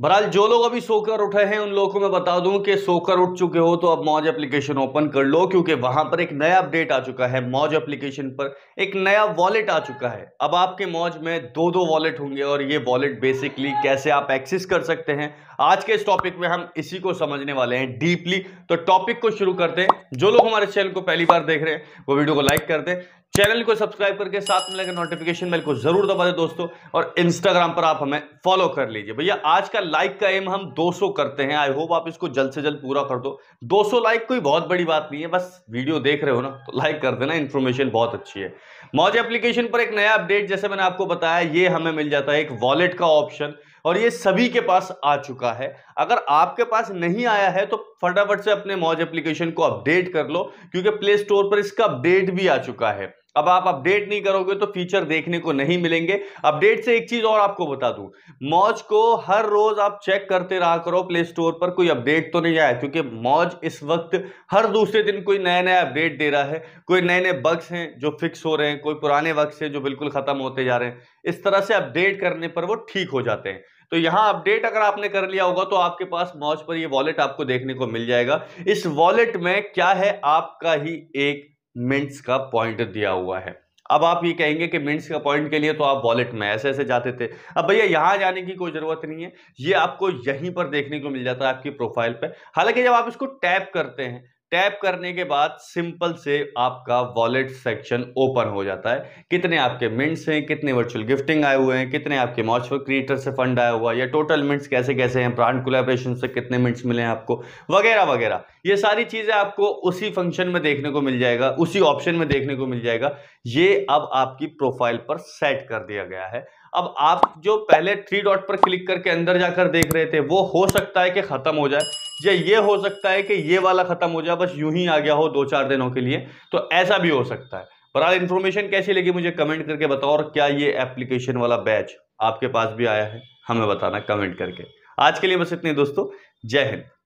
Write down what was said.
बहरहाल जो लोग अभी सोकर उठे हैं उन लोगों को मैं बता दूं कि सोकर उठ चुके हो तो अब मौज एप्लीकेशन ओपन कर लो क्योंकि वहां पर एक नया अपडेट आ चुका है मौज एप्लीकेशन पर एक नया वॉलेट आ चुका है अब आपके मौज में दो दो वॉलेट होंगे और ये वॉलेट बेसिकली कैसे आप एक्सेस कर सकते हैं आज के इस टॉपिक में हम इसी को समझने वाले हैं डीपली तो टॉपिक को शुरू करते हैं जो लोग हमारे चैनल को पहली बार देख रहे हैं वो वीडियो को लाइक कर दें चैनल को सब्सक्राइब करके साथ में लगे नोटिफिकेशन बेल को जरूर दबा दे दोस्तों और इंस्टाग्राम पर आप हमें फॉलो कर लीजिए भैया आज का लाइक का एम हम 200 करते हैं आई होप आप इसको जल्द से जल्द पूरा कर दो 200 लाइक कोई बहुत बड़ी बात नहीं है बस वीडियो देख रहे हो ना तो लाइक कर देना इन्फॉर्मेशन बहुत अच्छी है मौज एप्लीकेशन पर एक नया अपडेट जैसे मैंने आपको बताया ये हमें मिल जाता है एक वॉलेट का ऑप्शन और ये सभी के पास आ चुका है अगर आपके पास नहीं आया है तो फटाफट से अपने मौज एप्लीकेशन को अपडेट कर लो क्योंकि प्ले स्टोर पर इसका अपडेट भी आ चुका है अब आप अपडेट नहीं करोगे तो फीचर देखने को नहीं मिलेंगे अपडेट से एक चीज और आपको बता दूं मौज को हर रोज आप चेक करते रहा करो प्ले स्टोर पर कोई अपडेट तो नहीं आया क्योंकि मौज इस वक्त हर दूसरे दिन कोई नया नया अपडेट दे रहा है कोई नए नए बग्स हैं जो फिक्स हो रहे हैं कोई पुराने बग्स हैं जो बिल्कुल खत्म होते जा रहे हैं इस तरह से अपडेट करने पर वो ठीक हो जाते हैं तो यहां अपडेट अगर आपने कर लिया होगा तो आपके पास मौज पर ये वॉलेट आपको देखने को मिल जाएगा इस वॉलेट में क्या है आपका ही एक मिंट्स का पॉइंट दिया हुआ है अब आप ये कहेंगे कि मिंट्स का पॉइंट के लिए तो आप वॉलेट में ऐसे ऐसे जाते थे अब भैया यहाँ जाने की कोई ज़रूरत नहीं है ये आपको यहीं पर देखने को मिल जाता है आपकी प्रोफाइल पर हालांकि जब आप इसको टैप करते हैं टैप करने के बाद सिंपल से आपका वॉलेट सेक्शन ओपन हो जाता है कितने आपके मिंट्स हैं कितने वर्चुअल गिफ्टिंग आए हुए हैं कितने आपके मॉचुअल क्रिएटर से फंड आया हुआ है या टोटल मिंट्स कैसे कैसे हैं ब्रांड कोलेब्रेशन से कितने मिंट्स मिले हैं आपको वगैरह वगैरह ये सारी चीज़ें आपको उसी फंक्शन में देखने को मिल जाएगा उसी ऑप्शन में देखने को मिल जाएगा ये अब आपकी प्रोफाइल पर सेट कर दिया गया है अब आप जो पहले थ्री डॉट पर क्लिक करके अंदर जाकर देख रहे थे वो हो सकता है कि ख़त्म हो जाए या ये हो सकता है कि ये वाला ख़त्म हो जाए बस यूं ही आ गया हो दो चार दिनों के लिए तो ऐसा भी हो सकता है बहरहाल इंफॉर्मेशन कैसी लगी मुझे कमेंट करके बताओ और क्या ये एप्लीकेशन वाला बैच आपके पास भी आया है हमें बताना कमेंट करके आज के लिए बस इतने दोस्तों जय हिंद